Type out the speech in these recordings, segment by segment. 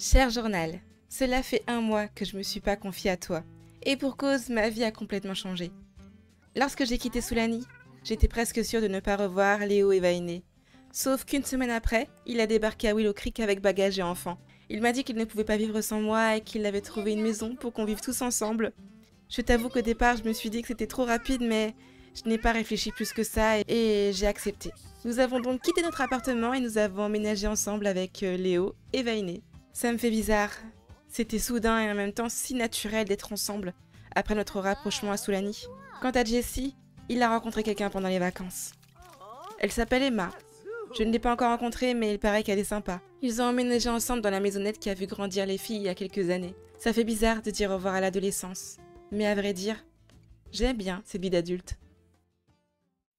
Cher journal, cela fait un mois que je ne me suis pas confiée à toi. Et pour cause, ma vie a complètement changé. Lorsque j'ai quitté Soulani, j'étais presque sûre de ne pas revoir Léo et Vainé. Sauf qu'une semaine après, il a débarqué à Willow Creek avec bagages et enfants. Il m'a dit qu'il ne pouvait pas vivre sans moi et qu'il avait trouvé une maison pour qu'on vive tous ensemble. Je t'avoue qu'au départ, je me suis dit que c'était trop rapide, mais je n'ai pas réfléchi plus que ça et j'ai accepté. Nous avons donc quitté notre appartement et nous avons emménagé ensemble avec euh, Léo et Vainé. Ça me fait bizarre. C'était soudain et en même temps si naturel d'être ensemble, après notre rapprochement à Soulani. Quant à Jessie, il a rencontré quelqu'un pendant les vacances. Elle s'appelle Emma. Je ne l'ai pas encore rencontrée, mais il paraît qu'elle est sympa. Ils ont emménagé ensemble dans la maisonnette qui a vu grandir les filles il y a quelques années. Ça fait bizarre de dire au revoir à l'adolescence. Mais à vrai dire, j'aime bien cette vie d'adulte.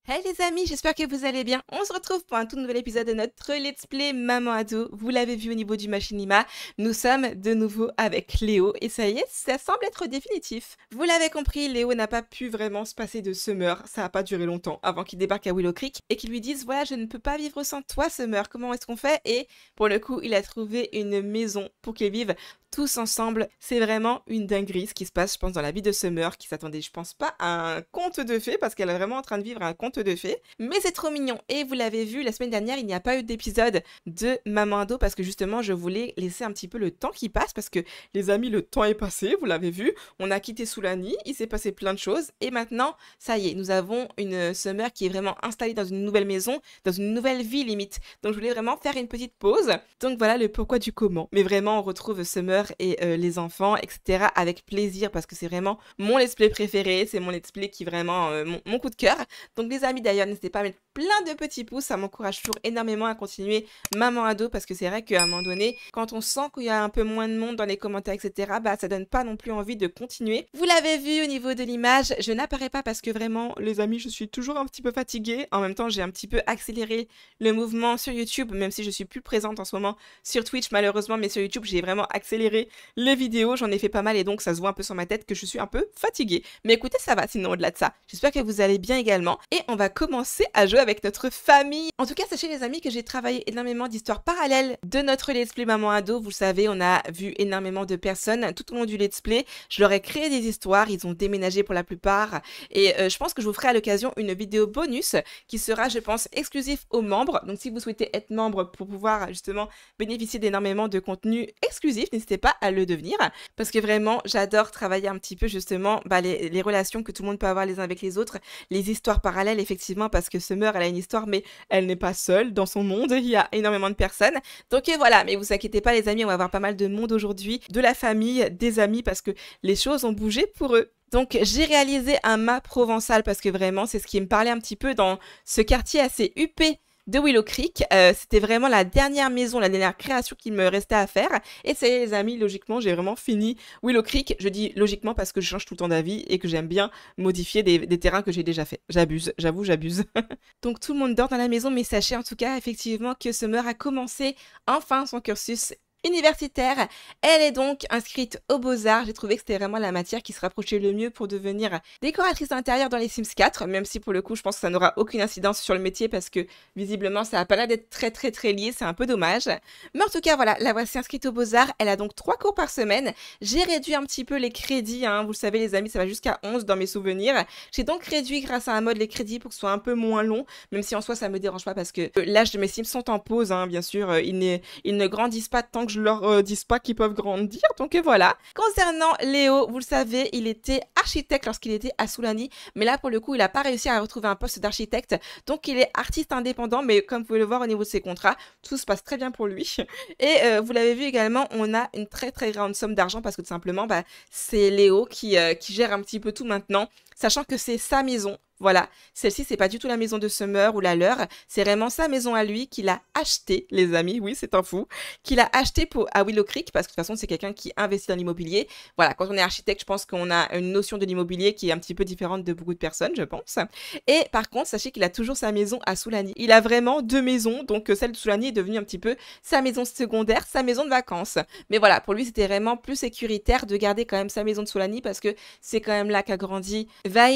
Hey les amis, j'espère que vous allez bien. On se retrouve pour un tout nouvel épisode de notre Let's Play Maman Ado. Vous l'avez vu au niveau du machinima, nous sommes de nouveau avec Léo. Et ça y est, ça semble être définitif. Vous l'avez compris, Léo n'a pas pu vraiment se passer de Summer. Ça n'a pas duré longtemps avant qu'il débarque à Willow Creek et qu'il lui dise « Voilà, je ne peux pas vivre sans toi Summer, comment est-ce qu'on fait ?» Et pour le coup, il a trouvé une maison pour qu'il vive tous ensemble. C'est vraiment une dinguerie ce qui se passe, je pense, dans la vie de Summer, qui s'attendait, je pense, pas à un conte de fées, parce qu'elle est vraiment en train de vivre un conte de fées. Mais c'est trop mignon. Et vous l'avez vu, la semaine dernière, il n'y a pas eu d'épisode de Maman Ado, parce que justement, je voulais laisser un petit peu le temps qui passe, parce que les amis, le temps est passé, vous l'avez vu. On a quitté Soulani, il s'est passé plein de choses. Et maintenant, ça y est, nous avons une Summer qui est vraiment installée dans une nouvelle maison, dans une nouvelle vie limite. Donc je voulais vraiment faire une petite pause. Donc voilà le pourquoi du comment. Mais vraiment, on retrouve Summer et euh, les enfants, etc. avec plaisir parce que c'est vraiment mon let's play préféré, c'est mon let's play qui vraiment euh, mon, coup de cœur. Donc les amis d'ailleurs, n'hésitez pas à mettre plein de petits pouces, ça m'encourage toujours énormément à continuer Maman Ado parce que c'est vrai qu'à un moment donné, quand on sent qu'il y a un peu moins de monde dans les commentaires, etc., bah ça donne pas non plus envie de continuer. Vous l'avez vu au niveau de l'image, je n'apparais pas parce que vraiment, les amis, je suis toujours un petit peu fatiguée. En même temps, j'ai un petit peu accéléré le mouvement sur YouTube, même si je suis plus présente en ce moment sur Twitch malheureusement, mais sur YouTube, j'ai vraiment accéléré les vidéos. J'en ai fait pas mal et donc ça se voit un peu sur ma tête que je suis un peu fatiguée. Mais écoutez, ça va sinon au-delà de ça. J'espère que vous allez bien également. Et on va commencer à jouer avec notre famille. En tout cas, sachez les amis que j'ai travaillé énormément d'histoires parallèles de notre Let's Play Maman Ado. Vous le savez, on a vu énormément de personnes tout au long du Let's Play. Je leur ai créé des histoires. Ils ont déménagé pour la plupart. Et euh, je pense que je vous ferai à l'occasion une vidéo bonus qui sera, je pense, exclusive aux membres. Donc si vous souhaitez être membre pour pouvoir justement bénéficier d'énormément de contenu exclusif, n'hésitez pas à le devenir. Parce que vraiment, j'adore travailler un petit peu justement bah, les, relations que tout le monde peut avoir les uns avec les autres, les histoires parallèles, effectivement, parce que Summer, elle a une histoire, mais elle n'est pas seule dans son monde. Il y a énormément de personnes. Donc et euh, voilà, mais vous inquiétez pas, les amis, on va avoir pas mal de monde aujourd'hui, de la famille, des amis, parce que les choses ont bougé pour eux. Donc j'ai réalisé un mât provençal parce que vraiment c'est ce qui me parlait un petit peu dans ce quartier assez huppé de Willow Creek. Euh, c'était vraiment la dernière maison, la dernière création qu'il me restait à faire. Et est les amis, logiquement, j'ai vraiment fini Willow Creek. Je dis logiquement parce que je change tout le temps d'avis et que j'aime bien modifier des, terrains que j'ai déjà fait. J'abuse, j'avoue, j'abuse. Donc tout le monde dort dans la maison, mais sachez en tout cas effectivement que Summer a commencé enfin son cursus universitaire. Elle est donc inscrite aux beaux-arts. J'ai trouvé que c'était vraiment la matière qui se rapprochait le mieux pour devenir décoratrice d'intérieur dans les Sims 4, même si pour le coup je pense que ça n'aura aucune incidence sur le métier parce que visiblement ça n'a pas l'air d'être très très très lié, c'est un peu dommage. Mais en tout cas voilà, la voici inscrite aux beaux-arts. Elle a donc trois cours par semaine. J'ai réduit un petit peu les crédits, hein. vous le savez les amis, ça va jusqu'à 11 dans mes souvenirs. J'ai donc réduit grâce à un mode les crédits pour que ce soit un peu moins long, même si en soi ça me dérange pas parce que euh, l'âge de mes Sims sont en pause, hein, bien sûr, euh, ils, ils ne grandissent pas tant que je leur dis euh, dise pas qu'ils peuvent grandir. Donc euh, voilà. Concernant Léo, vous le savez, il était architecte lorsqu'il était à Soulani, mais là pour le coup, il n'a pas réussi à retrouver un poste d'architecte. Donc il est artiste indépendant, mais comme vous pouvez le voir au niveau de ses contrats, tout se passe très bien pour lui. Et euh, vous l'avez vu également, on a une très très grande somme d'argent parce que tout simplement, bah, c'est Léo qui, qui gère un petit peu tout maintenant sachant que c'est sa maison. Voilà, celle-ci, c'est pas du tout la maison de Summer ou la leur, c'est vraiment sa maison à lui qu'il a achetée, les amis, oui, c'est un fou, qu'il a acheté pour, à Willow Creek, parce que de toute façon, c'est quelqu'un qui investit dans l'immobilier. Voilà, quand on est architecte, je pense qu'on a une notion de l'immobilier qui est un petit peu différente de beaucoup de personnes, je pense. Et par contre, sachez qu'il a toujours sa maison à Soulani. Il a vraiment deux maisons, donc euh, celle de Soulani est devenue un petit peu sa maison secondaire, sa maison de vacances. Mais voilà, pour lui, c'était vraiment plus sécuritaire de garder quand même sa maison de Soulani, parce que c'est quand même là qu'a grandi va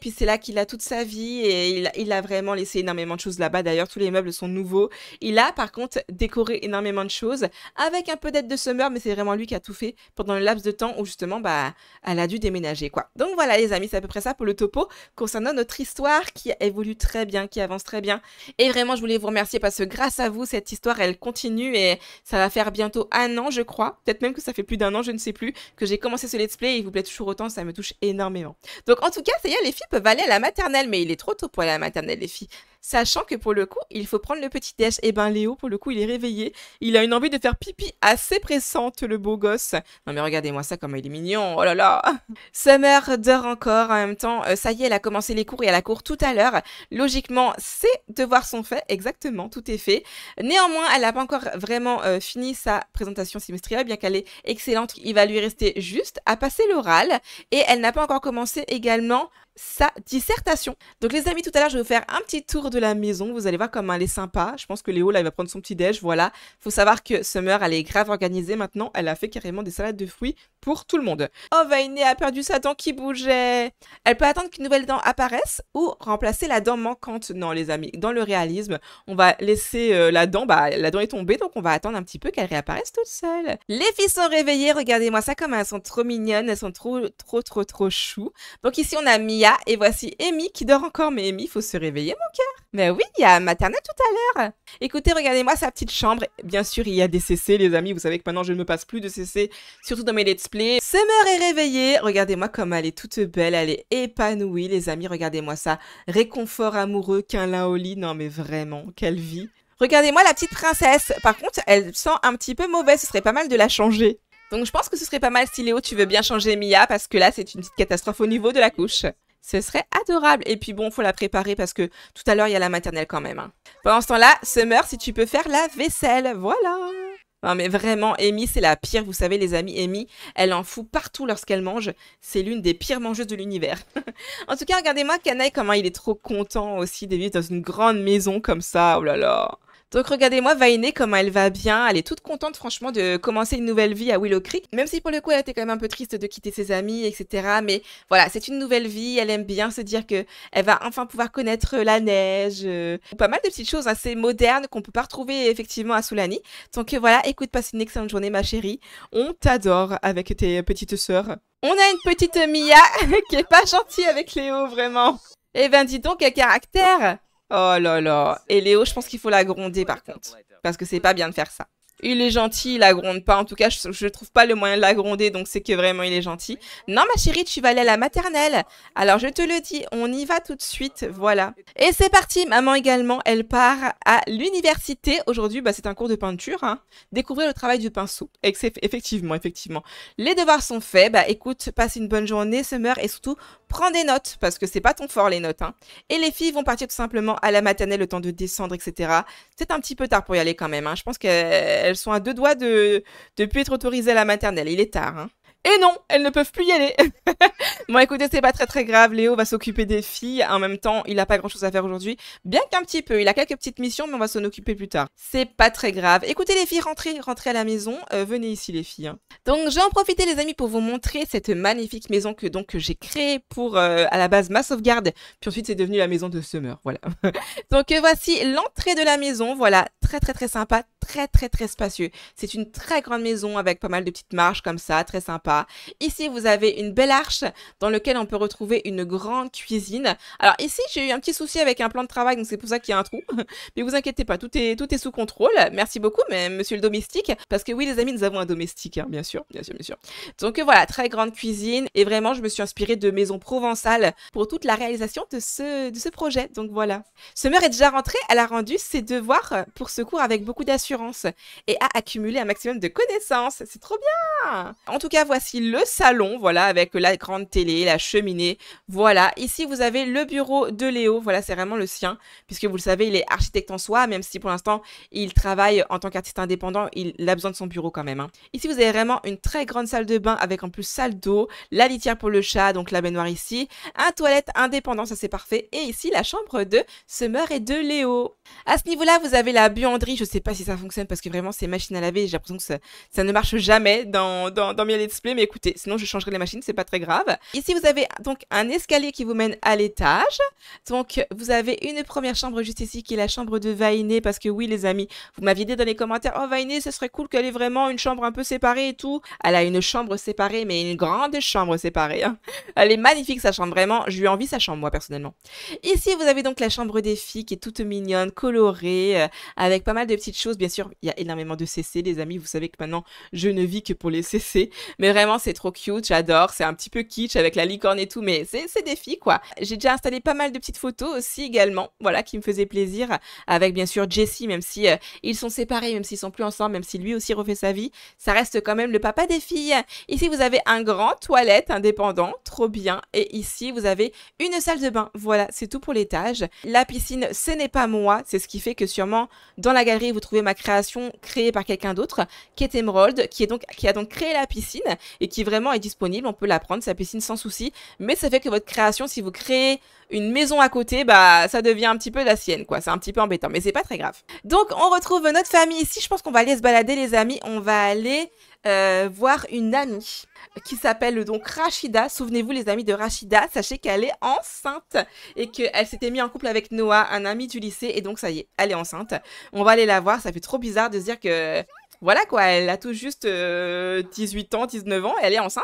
puis c'est là qu'il a toute sa vie et il, a vraiment laissé énormément de choses là-bas. D'ailleurs, tous les meubles sont nouveaux. Il a par contre décoré énormément de choses avec un peu d'aide de Summer, mais c'est vraiment lui qui a tout fait pendant le laps de temps où justement, bah, elle a dû déménager, quoi. Donc voilà, les amis, c'est à peu près ça pour le topo concernant notre histoire qui évolue très bien, qui avance très bien. Et vraiment, je voulais vous remercier parce que grâce à vous, cette histoire, elle continue et ça va faire bientôt un an, je crois. Peut-être même que ça fait plus d'un an, je ne sais plus, que j'ai commencé ce let's play et il vous plaît toujours autant, ça me touche énormément. Donc en en tout cas, ça les filles peuvent aller à la maternelle, mais il est trop tôt pour aller à la maternelle, les filles sachant que pour le coup, il faut prendre le petit déj. Et eh ben Léo, pour le coup, il est réveillé. Il a une envie de faire pipi assez pressante, le beau gosse. Non mais regardez-moi ça, comme il est mignon. Oh là là. Sa mère dort encore en même temps. Euh, ça y est, elle a commencé les cours et elle a cours tout à l'heure. Logiquement, ses devoirs son fait Exactement, tout est fait. Néanmoins, elle n'a pas encore vraiment euh, fini sa présentation semestrielle, bien qu'elle est excellente. Il va lui rester juste à passer l'oral. Et elle n'a pas encore commencé également sa dissertation. Donc les amis, tout à l'heure, je vais vous faire un petit tour de la maison. Vous allez voir comme elle est sympa. Je pense que Léo, là, il va prendre son petit déj. Voilà. Faut savoir que Summer, elle est grave organisée maintenant. Elle a fait carrément des salades de fruits pour tout le monde. Oh, Vainé bah, a perdu sa dent qui bougeait. Elle peut attendre qu'une nouvelle dent apparaisse ou remplacer la dent manquante. Non, les amis, dans le réalisme, on va laisser euh, la dent. Bah, la dent est tombée, donc on va attendre un petit peu qu'elle réapparaisse toute seule. Les filles sont réveillées. Regardez-moi ça comme elles sont trop mignonnes. Elles sont trop, trop, trop, trop chou. Donc ici, on a Mia et voici Amy qui dort encore. Mais Amy, faut se réveiller, mon cœur. Mais ben oui, il y a maternelle tout à l'heure. Écoutez, regardez-moi sa petite chambre. Bien sûr, il y a des CC, les amis. Vous savez que maintenant, je ne me passe plus de CC, surtout dans mes let's play. Summer est réveillée. Regardez-moi comme elle est toute belle. Elle est épanouie, les amis. Regardez-moi ça. Réconfort amoureux, qu'un au lit. Non, mais vraiment, quelle vie. Regardez-moi la petite princesse. Par contre, elle sent un petit peu mauvaise. Ce serait pas mal de la changer. Donc je pense que ce serait pas mal si Léo, tu veux bien changer Mia, parce que là, c'est une petite catastrophe au niveau de la couche. Ce serait adorable. Et puis bon, faut la préparer parce que tout à l'heure, il y a la maternelle quand même. Hein. Pendant ce temps-là, Summer, si tu peux faire la vaisselle. Voilà. Non mais vraiment, Amy, c'est la pire. Vous savez les amis, Amy, elle en fout partout lorsqu'elle mange. C'est l'une des pires mangeuses de l'univers. en tout cas, regardez-moi Canaille comment il est trop content aussi de vivre dans une grande maison comme ça. Oh là là. Donc regardez-moi Vainé comment elle va bien, elle est toute contente franchement de commencer une nouvelle vie à Willow Creek, même si pour le coup elle était quand même un peu triste de quitter ses amis, etc. Mais voilà, c'est une nouvelle vie, elle aime bien se dire que elle va enfin pouvoir connaître la neige, euh, pas mal de petites choses assez modernes qu'on peut pas retrouver effectivement à Soulani. Donc euh, voilà, écoute, passe une excellente journée ma chérie, on t'adore avec tes petites sœurs. On a une petite Mia qui est pas gentille avec Léo vraiment. Eh ben dis donc, quel caractère Oh là là. Et Léo, je pense qu'il faut la gronder par contre. Parce que c'est pas bien de faire ça. Il est gentil, il la gronde pas. En tout cas, je, trouve pas le moyen de la gronder, donc c'est que vraiment il est gentil. Non, ma chérie, tu vas aller à la maternelle. Alors, je te le dis, on y va tout de suite, voilà. Et c'est parti, maman également, elle part à l'université. Aujourd'hui, bah, c'est un cours de peinture. Hein. Découvrir le travail du pinceau. Effectivement, effectivement. Les devoirs sont faits. Bah, écoute, passe une bonne journée, se meurt, et surtout, prends des notes, parce que c'est pas ton fort les notes. Hein. Et les filles vont partir tout simplement à la maternelle le temps de descendre, etc. C'est un petit peu tard pour y aller quand même. Hein. Je pense qu'elles sont à deux doigts de ne plus être autorisées à la maternelle. Il est tard. Hein. Et non, elles ne peuvent plus y aller. bon, écoutez, c'est pas très très grave. Léo va s'occuper des filles. En même temps, il n'a pas grand chose à faire aujourd'hui. Bien qu'un petit peu. Il a quelques petites missions, mais on va s'en occuper plus tard. C'est pas très grave. Écoutez, les filles, rentrez, rentrez à la maison. Euh, venez ici, les filles. Hein. Donc, j'ai en profité, les amis, pour vous montrer cette magnifique maison que donc j'ai créée pour euh, à la base ma sauvegarde. Puis ensuite, c'est devenu la maison de Summer. Voilà. donc, euh, voici l'entrée de la maison. Voilà, très très très sympa, très très très spacieux. C'est une très grande maison avec pas mal de petites marches comme ça, très sympa. Ici, vous avez une belle arche dans laquelle on peut retrouver une grande cuisine. Alors ici, j'ai eu un petit souci avec un plan de travail, donc c'est pour ça qu'il y a un trou. mais vous inquiétez pas, tout est, tout est sous contrôle. Merci beaucoup, mais monsieur le domestique. Parce que oui, les amis, nous avons un domestique, hein, bien sûr, bien sûr, bien Donc euh, voilà, très grande cuisine. Et vraiment, je me suis inspirée de Maison Provençale pour toute la réalisation de ce, de ce projet. Donc voilà. Summer est déjà rentrée, elle a rendu ses devoirs pour ce cours avec beaucoup d'assurance et a accumulé un maximum de connaissances. C'est trop bien En tout cas, voilà le salon, voilà, avec la grande télé, la cheminée. Voilà, ici vous avez le bureau de Léo, voilà, c'est vraiment le sien, puisque vous le savez, il est architecte en soi, même si pour l'instant il travaille en tant qu'artiste indépendant, il a besoin de son bureau quand même. Hein. Ici vous avez vraiment une très grande salle de bain avec en plus salle d'eau, la litière pour le chat, donc la baignoire ici, un toilette indépendant, ça c'est parfait, et ici la chambre de Summer et de Léo. À ce niveau-là, vous avez la buanderie, je sais pas si ça fonctionne parce que vraiment c'est machine à laver, j'ai l'impression que ça, ne marche jamais dans, dans, dans mes let's play mais écoutez, sinon je changerai les machines, c'est pas très grave. Ici, vous avez donc un escalier qui vous mène à l'étage. Donc, vous avez une première chambre juste ici qui est la chambre de Vainé, parce que oui, les amis, vous m'aviez dit dans les commentaires, oh Vainé, ce serait cool qu'elle ait vraiment une chambre un peu séparée et tout. Elle a une chambre séparée, mais une grande chambre séparée. Hein. Elle est magnifique sa chambre, vraiment. Je lui envie sa chambre, moi, personnellement. Ici, vous avez donc la chambre des filles qui est toute mignonne, colorée, euh, avec pas mal de petites choses. Bien sûr, il y a énormément de CC, les amis. Vous savez que maintenant, je ne vis que pour les CC. Mais Vraiment, c'est trop cute, j'adore. C'est un petit peu kitsch avec la licorne et tout, mais c'est des filles, quoi. J'ai déjà installé pas mal de petites photos aussi également, voilà, qui me faisaient plaisir. Avec bien sûr Jessie, même si euh, ils sont séparés, même s'ils sont plus ensemble, même si lui aussi refait sa vie, ça reste quand même le papa des filles. Ici, vous avez un grand toilette indépendant, trop bien. Et ici, vous avez une salle de bain. Voilà, c'est tout pour l'étage. La piscine, ce n'est pas moi. C'est ce qui fait que sûrement dans la galerie, vous trouvez ma création créée par quelqu'un d'autre, qui est Emerald, qui, est donc, qui a donc créé la piscine et qui vraiment est disponible. On peut la prendre, sa piscine sans souci. Mais ça fait que votre création, si vous créez une maison à côté, bah ça devient un petit peu la sienne, quoi. C'est un petit peu embêtant, mais c'est pas très grave. Donc on retrouve notre famille ici. Je pense qu'on va aller se balader, les amis. On va aller euh, voir une amie qui s'appelle donc Rachida. Souvenez-vous les amis de Rachida, sachez qu'elle est enceinte et qu'elle s'était mise en couple avec Noah, un ami du lycée, et donc ça y est, elle est enceinte. On va aller la voir, ça fait trop bizarre de se dire que voilà quoi, elle a tout juste 18 euh, ans, 19 ans, elle est enceinte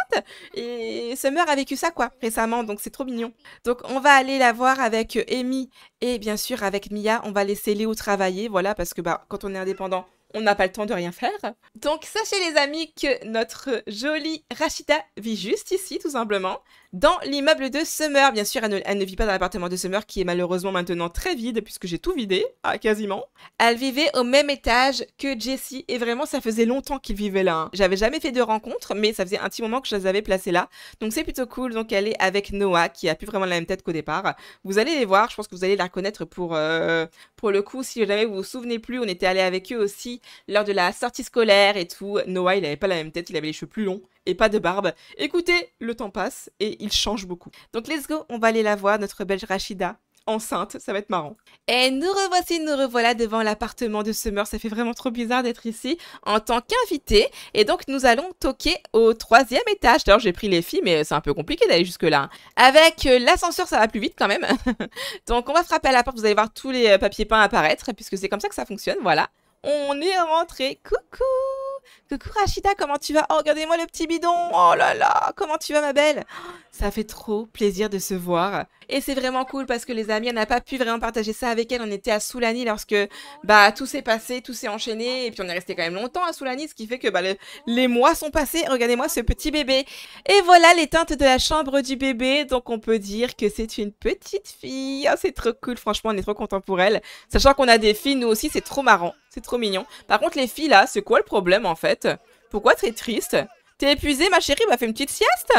et Summer a vécu ça quoi récemment, donc c'est trop mignon. Donc on va aller la voir avec euh, Amy et bien sûr avec Mia, on va laisser Léo travailler, voilà parce que bah quand on est indépendant, on n'a pas le temps de rien faire. Donc sachez les amis que notre jolie Rachida vit juste ici tout simplement dans l'immeuble de Summer. Bien sûr, elle ne, vit pas dans l'appartement de Summer qui est malheureusement maintenant très vide puisque j'ai tout vidé, ah, quasiment. Elle vivait au même étage que Jessie et vraiment ça faisait longtemps qu'ils vivaient là. Hein. J'avais jamais fait de rencontre mais ça faisait un petit moment que je les avais placés là. Donc c'est plutôt cool. Donc elle est avec Noah qui a plus vraiment la même tête qu'au départ. Vous allez les voir, je pense que vous allez la reconnaître pour, euh, pour le coup. Si jamais vous vous souvenez plus, on était allé avec eux aussi lors de la sortie scolaire et tout. Noah il avait pas la même tête, il avait les cheveux plus longs et pas de barbe. Écoutez, le temps passe et il change beaucoup. Donc let's go, on va aller la voir, notre belge Rachida, enceinte, ça va être marrant. Et nous revoici, nous revoilà devant l'appartement de Summer, ça fait vraiment trop bizarre d'être ici en tant qu'invité. Et donc nous allons toquer au troisième étage. D'ailleurs j'ai pris les filles mais c'est un peu compliqué d'aller jusque là. Avec euh, l'ascenseur ça va plus vite quand même. donc on va frapper à la porte, vous allez voir tous les euh, papiers peints apparaître puisque c'est comme ça que ça fonctionne, voilà. On est rentré, coucou Coucou Rachida, comment tu vas Oh, regardez-moi le petit bidon Oh là là, comment tu vas ma belle oh, Ça fait trop plaisir de se voir. Et c'est vraiment cool parce que les amis, on n'a pas pu vraiment partager ça avec elle. On était à Soulani lorsque oh, bah tout s'est passé, tout s'est enchaîné. Et puis on est resté quand même longtemps à Soulani, ce qui fait que bah, les mois sont passés. Regardez-moi ce petit bébé. Et voilà les teintes de la chambre du bébé. Donc on peut dire que c'est une petite fille. Oh, c'est trop cool. Franchement, on est trop content pour elle. Sachant qu'on a des filles, nous aussi, c'est trop marrant. C'est trop mignon. Par contre, les filles là, c'est quoi le problème en fait Pourquoi très triste T'es épuisée, ma chérie Bah fait une petite sieste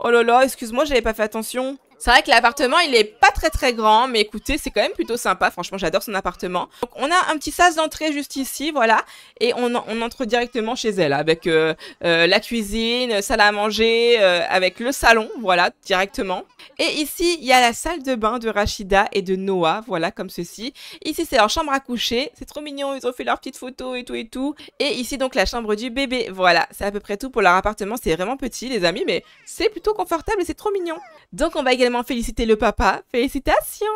Oh là là, excuse-moi, j'avais pas fait attention. C'est vrai que l'appartement, il est pas très très grand, mais écoutez, c'est quand même plutôt sympa. Franchement, j'adore son appartement. Donc, on a un petit sas d'entrée juste ici, voilà. Et on, entre directement chez elle, avec euh, euh, la cuisine, salle à manger, euh, avec le salon, voilà, directement. Et ici, il y a la salle de bain de Rachida et de Noah, voilà, comme ceci. Ici, c'est leur chambre à coucher. C'est trop mignon, ils ont fait leur petite photo et tout et tout. Et ici, donc, la chambre du bébé, voilà. C'est à peu près tout pour leur appartement. C'est vraiment petit, les amis, mais c'est plutôt confortable et c'est trop mignon. Donc, on va également féliciter le papa. Félicitations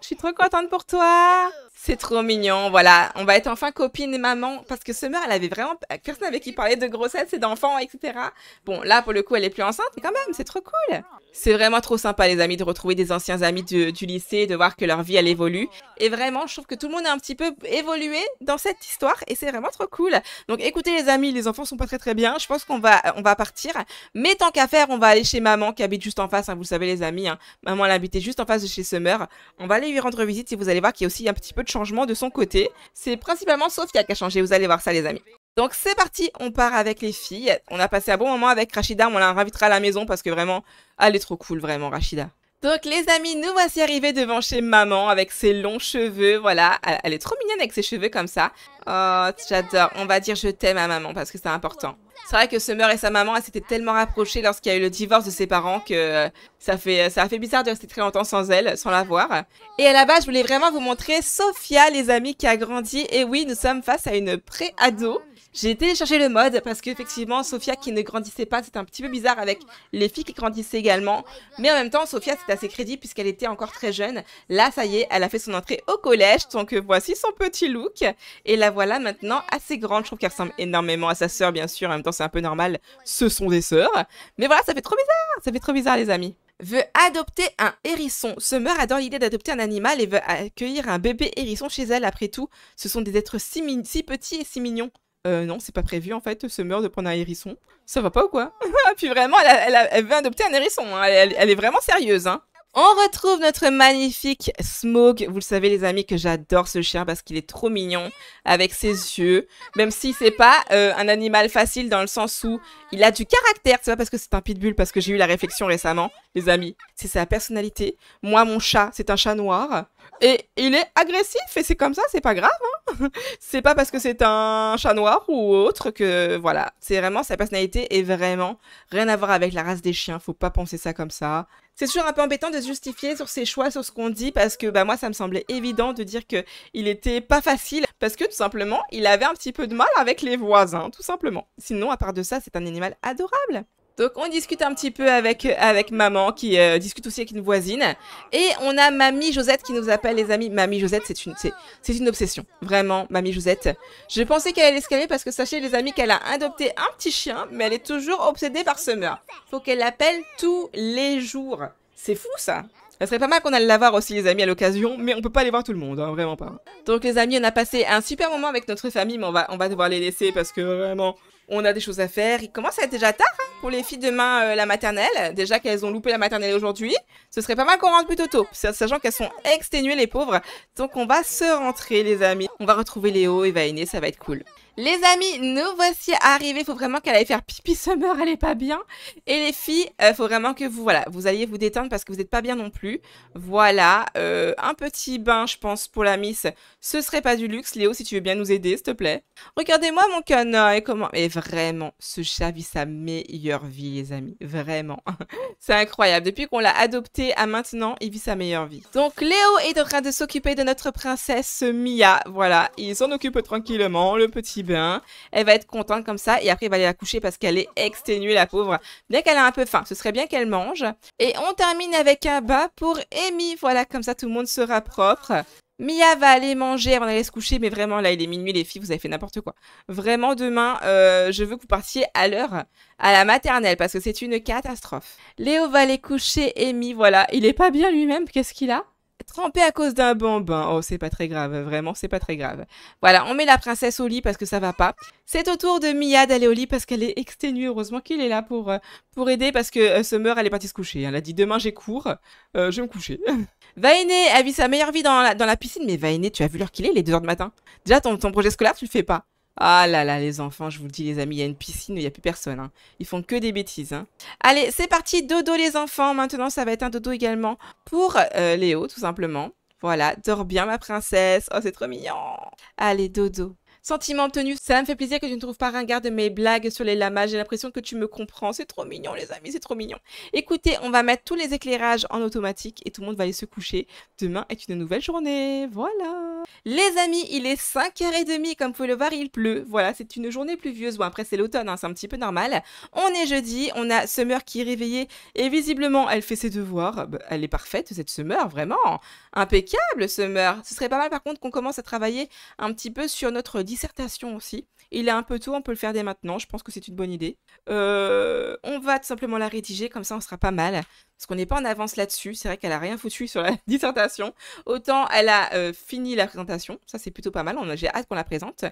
Je suis trop contente pour toi. C'est trop mignon, voilà. On va être enfin copine et maman parce que Summer, elle avait vraiment personne avec qui parler de grossesse et d'enfants, etc. Bon, là, pour le coup, elle est plus enceinte, mais quand même, c'est trop cool. C'est vraiment trop sympa, les amis, de retrouver des anciens amis du, lycée, de voir que leur vie, elle évolue. Et vraiment, je trouve que tout le monde a un petit peu évolué dans cette histoire et c'est vraiment trop cool. Donc, écoutez, les amis, les enfants sont pas très très bien. Je pense qu'on va, on va partir. Mais tant qu'à faire, on va aller chez maman qui habite juste en face. Hein, vous savez, les amis, hein. maman, elle habitait juste en face de chez Summer. On va aller lui rendre visite si vous allez voir qu'il y a aussi un petit peu de changement de son côté. C'est principalement Sophia qui a changé, vous allez voir ça les amis. Donc c'est parti, on part avec les filles. On a passé un bon moment avec Rachida, on la invitera à la maison parce que vraiment, elle est trop cool vraiment Rachida. Donc les amis, nous voici arrivés devant chez maman avec ses longs cheveux, voilà. Elle, elle est trop mignonne avec ses cheveux comme ça. Oh, j'adore. On va dire je t'aime à maman parce que c'est important. C'est vrai que Summer et sa maman, elles s'étaient tellement rapprochées lorsqu'il y a eu le divorce de ses parents que euh, ça, fait, euh, ça a fait bizarre de rester très longtemps sans elle, sans la voir. Et à la base, je voulais vraiment vous montrer Sophia, les amis, qui a grandi. Et oui, nous sommes face à une pré-ado. J'ai téléchargé le mode parce qu'effectivement, Sophia qui ne grandissait pas, c'est un petit peu bizarre avec les filles qui grandissaient également. Mais en même temps, Sophia, c'est assez crédible puisqu'elle était encore très jeune. Là, ça y est, elle a fait son entrée au collège. Donc euh, voici son petit look. Et la voilà maintenant assez grande. Je trouve qu'elle ressemble énormément à sa sœur, bien sûr c'est un peu normal, ce sont des sœurs. Mais voilà, ça fait trop bizarre, ça fait trop bizarre les amis veut adopter un hérisson. Summer adore l'idée d'adopter un animal et veut accueillir un bébé hérisson chez elle. Après tout, ce sont des êtres si, si petits et si mignons. Euh, non, c'est pas prévu en fait, Summer, de prendre un hérisson. Ça va pas ou quoi Puis vraiment, elle, veut adopter un hérisson. Hein. elle, est vraiment sérieuse. Hein. On retrouve notre magnifique Smog. Vous le savez, les amis, que j'adore ce chien parce qu'il est trop mignon avec ses yeux. Même si c'est pas euh, un animal facile dans le sens où il a du caractère. C'est pas parce que c'est un pitbull, parce que j'ai eu la réflexion récemment, les amis. C'est sa personnalité. Moi, mon chat, c'est un chat noir. Et il est agressif et c'est comme ça, c'est pas grave. Hein c'est pas parce que c'est un chat noir ou autre que voilà. C'est vraiment sa personnalité et vraiment rien à voir avec la race des chiens. Faut pas penser ça comme ça c'est toujours un peu embêtant de se justifier sur ses choix, sur ce qu'on dit, parce que bah, moi, ça me semblait évident de dire que il pas facile, parce que tout simplement, il avait un petit peu de mal avec les voisins, tout simplement. Sinon, à part de ça, c'est un animal adorable. Donc on discute un petit peu avec avec maman qui euh, discute aussi avec une voisine et on a mamie Josette qui nous appelle les amis. Mamie Josette c'est une c'est une obsession vraiment mamie Josette. Je pensais qu'elle allait escalader parce que sachez les amis qu'elle a adopté un petit chien mais elle est toujours obsédée par ce Summer. Faut qu'elle l'appelle tous les jours. C'est fou ça. Ça serait pas mal qu'on aille la voir aussi les amis à l'occasion, mais on peut pas aller voir tout le monde, hein, vraiment pas. Donc les amis, on a passé un super moment avec notre famille, mais on va, on va devoir les laisser parce que vraiment, on a des choses à faire. Il commence à être déjà tard, hein pour les filles demain euh, la maternelle. Déjà qu'elles ont loupé la maternelle aujourd'hui. Ce serait pas mal qu'on rentre plutôt tôt, sachant qu'elles sont exténuées les pauvres. Donc on va se rentrer les amis. On va retrouver Léo et Vaïné, ça va être cool. Les amis, nous voici arrivés. Faut vraiment qu'elle aille faire pipi summer, elle est pas bien. Et les filles, il euh, faut vraiment que vous, voilà, vous alliez vous détendre parce que vous n'êtes pas bien non plus. Voilà, euh, un petit bain, je pense, pour la miss. Ce serait pas du luxe. Léo, si tu veux bien nous aider, s'il te plaît. Regardez-moi mon Et comment... Et vraiment, ce chat vit sa meilleure vie, les amis. Vraiment. C'est incroyable. Depuis qu'on l'a adopté à maintenant, il vit sa meilleure vie. Donc, Léo est en train de s'occuper de notre princesse Mia. Voilà, il s'en occupe tranquillement, le petit bain. Elle va être contente comme ça et après, il va aller la coucher parce qu'elle est exténuée, la pauvre. Dès qu'elle a un peu faim, ce serait bien qu'elle mange. Et on termine avec un bas pour Amy. Voilà, comme ça, tout le monde sera propre. Mia va aller manger avant d'aller se coucher, mais vraiment là il est minuit les filles, vous avez fait n'importe quoi. Vraiment demain, euh, je veux que vous partiez à l'heure à la maternelle parce que c'est une catastrophe. Léo va aller coucher Amy, voilà, il est pas bien lui-même, qu'est-ce qu'il a Trempé à cause d'un bambin. Oh, c'est pas très grave, vraiment, c'est pas très grave. Voilà, on met la princesse au lit parce que ça va pas. C'est au tour de Mia d'aller au lit parce qu'elle est exténuée. Heureusement qu'il est là pour, euh, pour aider parce que euh, Summer, elle est partie se coucher. Hein. Elle a dit demain j'ai cours, euh, je vais me coucher. Vaïné, a vu sa meilleure vie dans la, dans la piscine. Mais Vaïné tu as vu l'heure qu'il est, les 2h du matin. Déjà, ton, ton projet scolaire, tu le fais pas. Ah là là, les enfants, je vous le dis, les amis, il y a une piscine, il n'y a plus personne. Hein. Ils font que des bêtises. Hein. Allez, c'est parti, dodo les enfants. Maintenant, ça va être un dodo également pour euh, Léo, tout simplement. Voilà, dors bien ma princesse. Oh, c'est trop mignon. Allez, dodo. Sentiment tenu, ça me fait plaisir que tu ne trouves pas ringard de mes blagues sur les lamas. J'ai l'impression que tu me comprends. C'est trop mignon, les amis, c'est trop mignon. Écoutez, on va mettre tous les éclairages en automatique et tout le monde va aller se coucher. Demain est une nouvelle journée. Voilà. Les amis, il est 5h30. Comme vous pouvez le voir, il pleut. Voilà, c'est une journée pluvieuse. Bon, après, c'est l'automne, hein, c'est un petit peu normal. On est jeudi, on a Summer qui est réveillée et visiblement, elle fait ses devoirs. Bah, elle est parfaite, cette Summer, vraiment. Impeccable, Summer. Ce serait pas mal, par contre, qu'on commence à travailler un petit peu sur notre dissertation aussi. Il est un peu tôt, on peut le faire dès maintenant, je pense que c'est une bonne idée. Euh, on va tout simplement la rédiger, comme ça on sera pas mal parce qu'on n'est pas en avance là-dessus. C'est vrai qu'elle a rien foutu sur la dissertation. Autant elle a euh, fini la présentation, ça c'est plutôt pas mal, j'ai hâte qu'on la présente.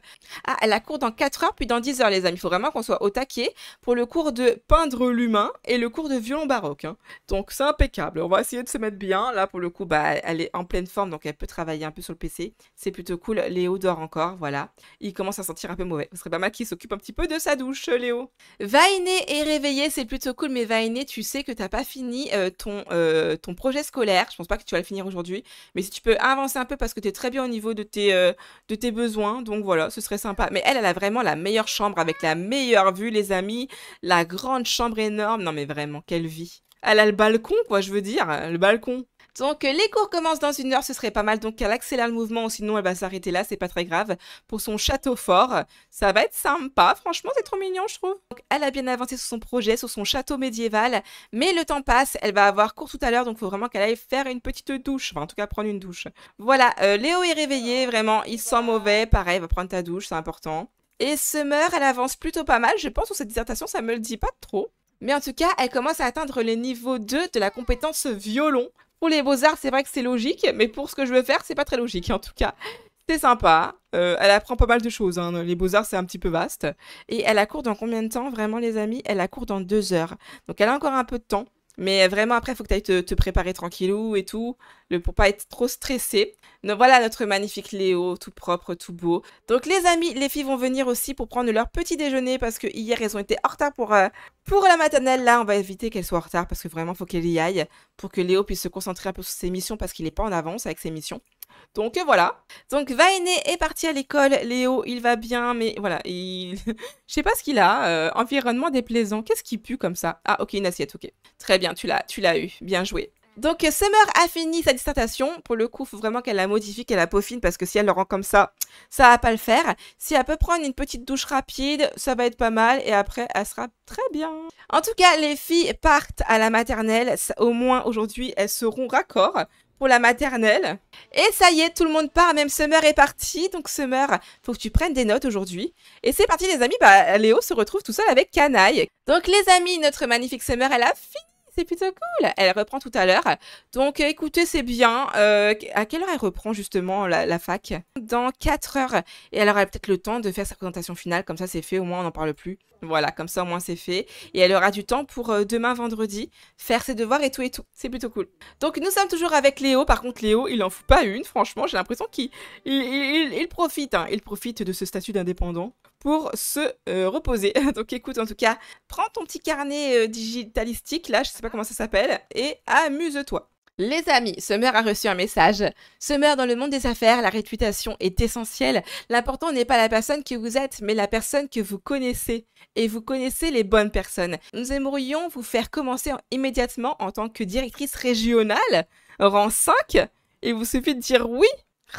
Ah, elle a cours dans 4 heures puis dans 10 heures les amis, il faut vraiment qu'on soit au taquet pour le cours de peindre l'humain et le cours de violon baroque. Hein. Donc c'est impeccable, on va essayer de se mettre bien. Là pour le coup, bah, elle est en pleine forme donc elle peut travailler un peu sur le PC. C'est plutôt cool, Léo dort encore, voilà. Il commence à sentir un peu mauvais. Ce serait pas mal qu'il s'occupe un petit peu de sa douche, Léo. Vainé est réveillé, c'est plutôt cool, mais Vainé, tu sais que t'as pas fini euh, ton, euh, ton projet scolaire, je pense pas que tu vas le finir aujourd'hui, mais si tu peux avancer un peu parce que tu es très bien au niveau de tes, euh, de tes besoins, donc voilà, ce serait sympa. Mais elle, elle a vraiment la meilleure chambre avec la meilleure vue, les amis, la grande chambre énorme. Non mais vraiment, quelle vie. Elle a le balcon, quoi, je veux dire, le balcon. Donc les cours commencent dans une heure, ce serait pas mal. Donc elle accélère le mouvement, sinon elle va s'arrêter là, c'est pas très grave. Pour son château fort, ça va être sympa. Franchement, c'est trop mignon, je trouve. elle a bien avancé sur son projet, sur son château médiéval, mais le temps passe. Elle va avoir cours tout à l'heure, donc il faut vraiment qu'elle aille faire une petite douche. Enfin, en tout cas, prendre une douche. Voilà, euh, Léo est réveillé, vraiment, il sent mauvais. Pareil, va prendre ta douche, c'est important. Et Summer, elle avance plutôt pas mal. Je pense sur cette dissertation, ça me le dit pas trop. Mais en tout cas, elle commence à atteindre les niveaux 2 de la compétence violon. Pour les beaux-arts, c'est vrai que c'est logique, mais pour ce que je veux faire, c'est pas très logique en tout cas. C'est sympa. Euh, elle apprend pas mal de choses. Hein. Les beaux-arts, c'est un petit peu vaste. Et elle a cours dans combien de temps, vraiment, les amis Elle a cours dans deux heures. Donc, elle a encore un peu de temps. Mais vraiment, après, il faut que tu ailles te, préparer tranquillou et tout, le, pour pas être trop stressé. Donc voilà notre magnifique Léo, tout propre, tout beau. Donc les amis, les filles vont venir aussi pour prendre leur petit déjeuner parce que hier, elles ont été en retard pour, euh, pour la matinale. Là, on va éviter qu'elles soient en retard parce que vraiment, il faut qu'elles y aillent pour que Léo puisse se concentrer un peu sur ses missions parce qu'il n'est pas en avance avec ses missions. Donc euh, voilà. Donc Vainé est parti à l'école, Léo, il va bien, mais voilà, il... je sais pas ce qu'il a, euh, environnement déplaisant, qu'est-ce qui pue comme ça Ah ok, une assiette, ok. Très bien, tu l'as, tu l'as eu, bien joué. Donc euh, Summer a fini sa dissertation. Pour le coup, faut vraiment qu'elle la modifie, qu'elle la peaufine, parce que si elle le rend comme ça, ça va pas le faire. Si elle peut prendre une petite douche rapide, ça va être pas mal, et après, elle sera très bien. En tout cas, les filles partent à la maternelle. Au moins, aujourd'hui, elles seront raccord la maternelle. Et ça y est, tout le monde part, même Summer est parti. Donc Summer, faut que tu prennes des notes aujourd'hui. Et c'est parti les amis, bah Léo se retrouve tout seul avec Canaille. Donc les amis, notre magnifique Summer, elle a fini c'est plutôt cool. Elle reprend tout à l'heure. Donc écoutez, c'est bien. Euh, à quelle heure elle reprend justement la, fac Dans 4 heures. Et elle aura peut-être le temps de faire sa présentation finale. Comme ça, c'est fait. Au moins, on n'en parle plus. Voilà, comme ça, au moins, c'est fait. Et elle aura du temps pour euh, demain, vendredi, faire ses devoirs et tout et tout. C'est plutôt cool. Donc nous sommes toujours avec Léo. Par contre, Léo, il n'en fout pas une. Franchement, j'ai l'impression qu'il profite. Hein. Il profite de ce statut d'indépendant pour se euh, reposer. Donc écoute, en tout cas, prends ton petit carnet euh, digitalistique, là, je sais pas comment ça s'appelle, et amuse-toi. Les amis, Summer a reçu un message. Summer, dans le monde des affaires, la réputation est essentielle. L'important n'est pas la personne que vous êtes, mais la personne que vous connaissez. Et vous connaissez les bonnes personnes. Nous aimerions vous faire commencer immédiatement en tant que directrice régionale, rang 5. et vous suffit de dire oui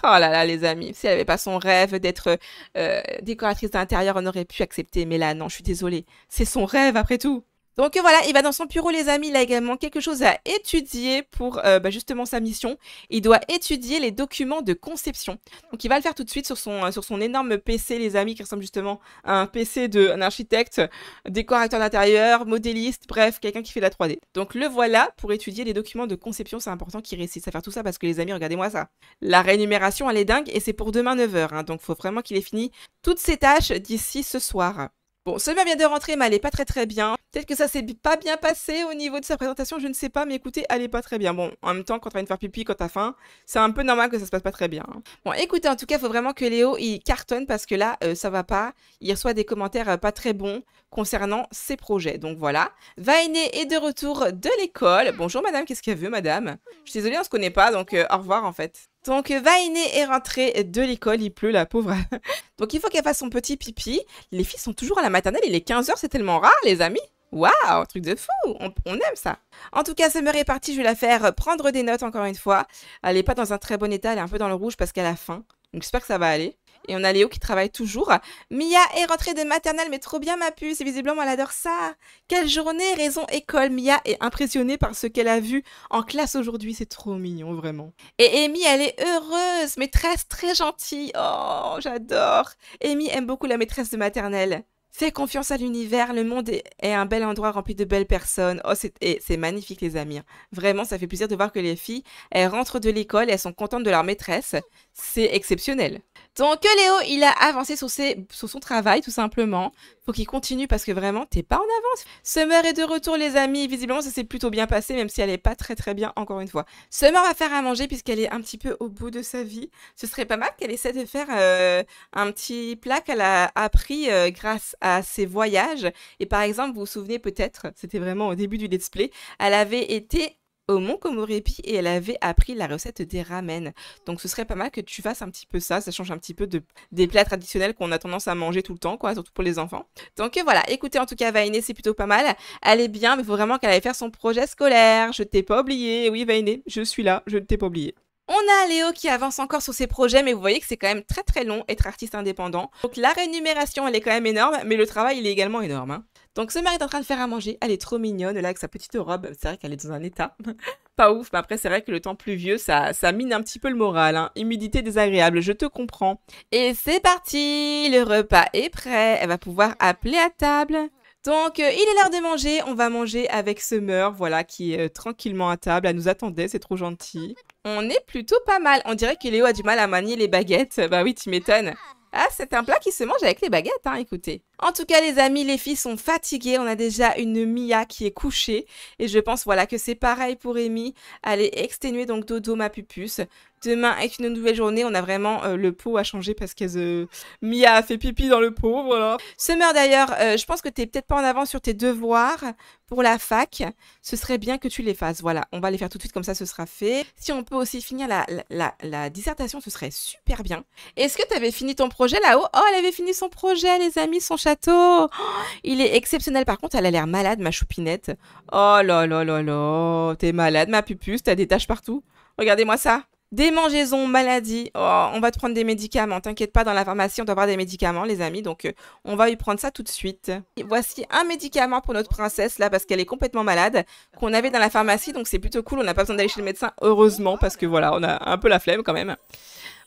Oh là là, les amis, si elle n'avait pas son rêve d'être euh, décoratrice d'intérieur, on aurait pu accepter. Mais là, non, je suis désolée. C'est son rêve, après tout. Donc euh, voilà, il va dans son bureau, les amis. Il a également quelque chose à étudier pour euh, bah, justement sa mission. Il doit étudier les documents de conception. Donc il va le faire tout de suite sur son, euh, énorme PC, les amis, qui ressemble justement à un PC d'un architecte, décorateur d'intérieur, modéliste, bref, quelqu'un qui fait la 3D. Donc le voilà pour étudier les documents de conception. C'est important qu'il réussisse à faire tout ça parce que les amis, regardez-moi ça. La rémunération, elle est dingue et c'est pour demain 9h. donc hein. donc faut vraiment qu'il ait fini toutes ses tâches d'ici ce soir. Bon, celui-là vient de rentrer, mais elle n'est pas très très bien. Peut-être que ça s'est pas bien passé au niveau de sa présentation, je ne sais pas, mais écoutez, elle n'est pas très bien. Bon, en même temps, quand tu vas de faire pipi, quand t'as faim, c'est un peu normal que ça se passe pas très bien. Hein. Bon, écoutez, en tout cas, il faut vraiment que Léo il cartonne parce que là, euh, ça va pas. Il reçoit des commentaires euh, pas très bons concernant ses projets. Donc voilà. Vainé est de retour de l'école. Bonjour madame, qu'est-ce qu'elle veut madame Je suis désolée, on se connaît pas, donc euh, au revoir en fait. Donc, Vainé est rentrée de l'école, il pleut, la pauvre. Donc, il faut qu'elle fasse son petit pipi. Les filles sont toujours à la maternelle, il est 15h, c'est tellement rare, les amis. Waouh, truc de fou, on, aime ça. En tout cas, Summer est partie, je vais la faire prendre des notes encore une fois. Elle n'est pas dans un très bon état, elle est un peu dans le rouge parce qu'elle a faim. Donc, j'espère que ça va aller. Et on a Léo qui travaille toujours. Mia est rentrée de maternelle, mais trop bien ma puce. Et visiblement, elle adore ça. Quelle journée, raison école. Mia est impressionnée par ce qu'elle a vu en classe aujourd'hui. C'est trop mignon, vraiment. Et Amy, elle est heureuse, maîtresse très gentille. Oh, j'adore. Amy aime beaucoup la maîtresse de maternelle. Fais confiance à l'univers, le monde est, un bel endroit rempli de belles personnes. Oh, c'est magnifique les amis. Hein. Vraiment, ça fait plaisir de voir que les filles, elles rentrent de l'école, elles sont contentes de leur maîtresse c'est exceptionnel. Donc euh, Léo, il a avancé sur, son travail tout simplement. Faut qu'il continue parce que vraiment, t'es pas en avance. Summer est de retour les amis. Visiblement, ça s'est plutôt bien passé même si elle est pas très très bien encore une fois. Summer va faire à manger puisqu'elle est un petit peu au bout de sa vie. Ce serait pas mal qu'elle essaie de faire euh, un petit plat qu'elle a appris euh, grâce à ses voyages. Et par exemple, vous vous souvenez peut-être, c'était vraiment au début du let's play, elle avait été au Mont Komorepi et elle avait appris la recette des ramen. Donc ce serait pas mal que tu fasses un petit peu ça, ça change un petit peu de, des plats traditionnels qu'on a tendance à manger tout le temps, quoi, surtout pour les enfants. Donc euh, voilà, écoutez, en tout cas, Vainé c'est plutôt pas mal. Elle est bien, mais il faut vraiment qu'elle aille faire son projet scolaire. Je t'ai pas oublié. Oui, Vainé, je suis là, je t'ai pas oublié. On a Léo qui avance encore sur ses projets, mais vous voyez que c'est quand même très très long être artiste indépendant. Donc la rémunération, elle est quand même énorme, mais le travail, il est également énorme. Hein. Donc ce mari est en train de faire à manger, elle est trop mignonne, là avec sa petite robe, c'est vrai qu'elle est dans un état pas ouf, mais après c'est vrai que le temps pluvieux, ça, ça mine un petit peu le moral, hein. humidité désagréable, je te comprends. Et c'est parti, le repas est prêt, elle va pouvoir appeler à table. Donc, euh, il est l'heure de manger. On va manger avec Summer, voilà, qui est euh, tranquillement à table. Elle nous attendait, c'est trop gentil. On est plutôt pas mal. On dirait que Léo a du mal à manier les baguettes. Bah oui, tu m'étonnes. Ah, c'est un plat qui se mange avec les baguettes, hein, écoutez. En tout cas, les amis, les filles sont fatiguées. On a déjà une Mia qui est couchée. Et je pense, voilà, que c'est pareil pour Amy. Elle est exténuée, donc dodo ma pupus. Demain est une nouvelle journée. On a vraiment euh, le pot à changer parce que euh, Mia a fait pipi dans le pot. Voilà. Summer d'ailleurs, euh, je pense que tu n'es peut-être pas en avance sur tes devoirs pour la fac. Ce serait bien que tu les fasses. Voilà, on va les faire tout de suite comme ça, ce sera fait. Si on peut aussi finir la, la, la, dissertation, ce serait super bien. Est-ce que tu avais fini ton projet là-haut Oh, elle avait fini son projet, les amis, son château. Oh, il est exceptionnel. Par contre, elle a l'air malade, ma choupinette. Oh là là là là, t'es malade, ma pupus, t'as des taches partout. Regardez-moi ça. Démangeaison, maladie, oh, on va te prendre des médicaments. T'inquiète pas, dans la pharmacie, on doit avoir des médicaments, les amis. Donc, euh, on va y prendre ça tout de suite. voici un médicament pour notre princesse, là, parce qu'elle est complètement malade, qu'on avait dans la pharmacie. Donc, c'est plutôt cool. On n'a pas besoin d'aller chez le médecin, heureusement, parce que voilà, on a un peu la flemme quand même.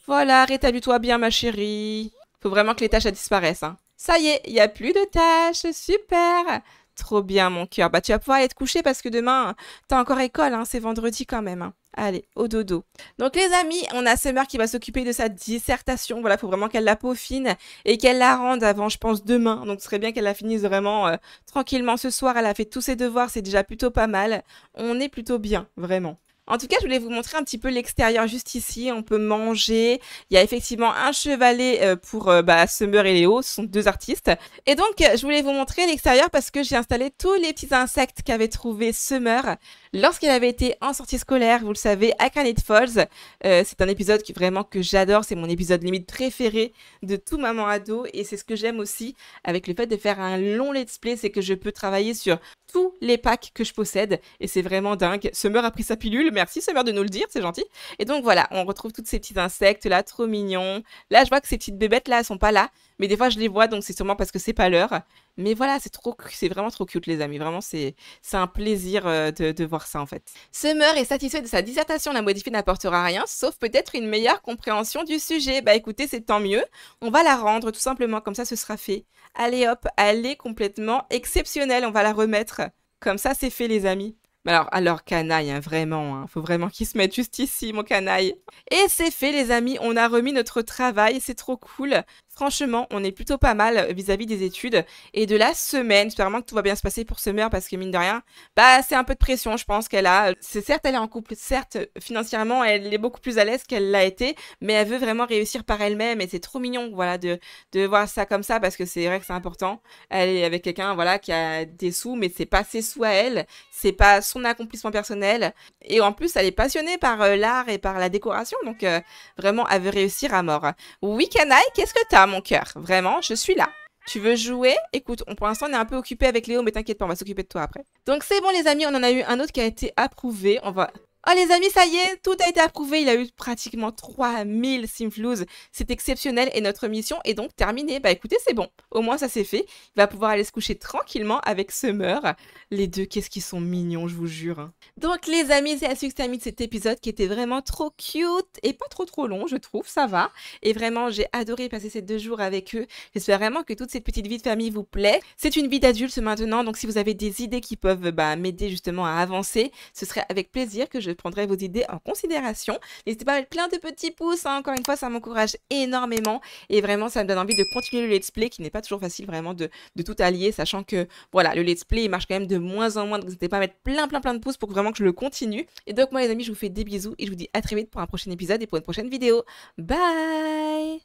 Voilà, rétablis-toi bien, ma chérie. Faut vraiment que les tâches, disparaissent. Hein. Ça y est, il n'y a plus de tâches. Super Trop bien, mon cœur. Bah, tu vas pouvoir aller te coucher parce que demain, t'as encore école, hein, c'est vendredi quand même. Hein. Allez, au dodo. Donc les amis, on a Summer qui va s'occuper de sa dissertation. Voilà, faut vraiment qu'elle la peaufine et qu'elle la rende avant, je pense, demain. Donc ce serait bien qu'elle la finisse vraiment euh, tranquillement ce soir. Elle a fait tous ses devoirs, c'est déjà plutôt pas mal. On est plutôt bien, vraiment. En tout cas, je voulais vous montrer un petit peu l'extérieur juste ici. On peut manger. Il y a effectivement un chevalet euh, pour euh, bah, Summer et Léo. Ce sont deux artistes. Et donc, euh, je voulais vous montrer l'extérieur parce que j'ai installé tous les petits insectes qu'avait trouvé Summer lorsqu'elle avait été en sortie scolaire. Vous le savez, à Carnage Falls. c'est un épisode vraiment que j'adore. C'est mon épisode limite préféré de tout maman ado. Et c'est ce que j'aime aussi avec le fait de faire un long let's play. C'est que je peux travailler sur tous les packs que je possède. Et c'est vraiment dingue. Summer a pris sa pilule merci Summer de nous le dire, c'est gentil. Et donc voilà, on retrouve toutes ces petits insectes là, trop mignons. Là, je vois que ces petites bébêtes là, elles sont pas là, mais des fois je les vois, donc c'est sûrement parce que c'est pas l'heure. Mais voilà, c'est trop, c'est vraiment trop cute les amis. Vraiment, c'est, c'est un plaisir euh, de, de, voir ça en fait. Summer est satisfait de sa dissertation, la modifier n'apportera rien, sauf peut-être une meilleure compréhension du sujet. Bah écoutez, c'est tant mieux. On va la rendre tout simplement, comme ça, ce sera fait. Allez hop, elle est complètement exceptionnelle. On va la remettre. Comme ça, c'est fait les amis alors, alors canaille, hein, vraiment, hein, faut vraiment qu'il se mette juste ici, mon canaille. Et c'est fait, les amis, on a remis notre travail, c'est trop cool franchement, on est plutôt pas mal euh, vis-à-vis des études et de la semaine. J'espère vraiment que tout va bien se passer pour Summer parce que mine de rien, bah c'est un peu de pression, je pense qu'elle a. Euh, c'est certes, elle est en couple, certes, financièrement, elle est beaucoup plus à l'aise qu'elle l'a été, mais elle veut vraiment réussir par elle-même et c'est trop mignon, voilà, de, de voir ça comme ça parce que c'est vrai que c'est important. Elle est avec quelqu'un, voilà, qui a des sous, mais c'est pas ses sous à elle, c'est pas son accomplissement personnel. Et en plus, elle est passionnée par euh, l'art et par la décoration, donc vraiment, elle veut réussir à mort. Oui, Canaille, qu'est-ce que t'as mon cœur. Vraiment, je suis là. Tu veux jouer Écoute, on, pour l'instant, on est un peu occupé avec Léo, mais t'inquiète pas, on va s'occuper de toi après. Donc, c'est bon, les amis, on en a eu un autre qui a été approuvé. On va Oh les amis, ça y est, tout a été approuvé. Il a eu pratiquement 3000 Simflouz. C'est exceptionnel et notre mission est donc terminée. Bah écoutez, c'est bon. Au moins ça s'est fait. Il va pouvoir aller se coucher tranquillement avec Summer. Les deux, qu'est-ce qu'ils sont mignons, je vous jure. Hein. Donc les amis, c'est ainsi que de de cet épisode qui était vraiment trop cute et pas trop trop long, je trouve. Ça va. Et vraiment, j'ai adoré passer ces deux jours avec eux. J'espère vraiment que toute cette petite vie de famille vous plaît. C'est une vie d'adulte maintenant, donc si vous avez des idées qui peuvent bah, m'aider justement à avancer, ce serait avec plaisir que je prendrai vos idées en considération. N'hésitez pas à mettre plein de petits pouces, hein. encore une fois, ça m'encourage énormément et vraiment ça me donne envie de continuer le let's play qui n'est pas toujours facile vraiment de, tout allier, sachant que voilà, le let's play il marche quand même de moins en moins, donc n'hésitez pas à mettre plein plein plein de pouces pour vraiment que je le continue. Et donc moi les amis, je vous fais des bisous et je vous dis à très vite pour un prochain épisode et pour une prochaine vidéo. Bye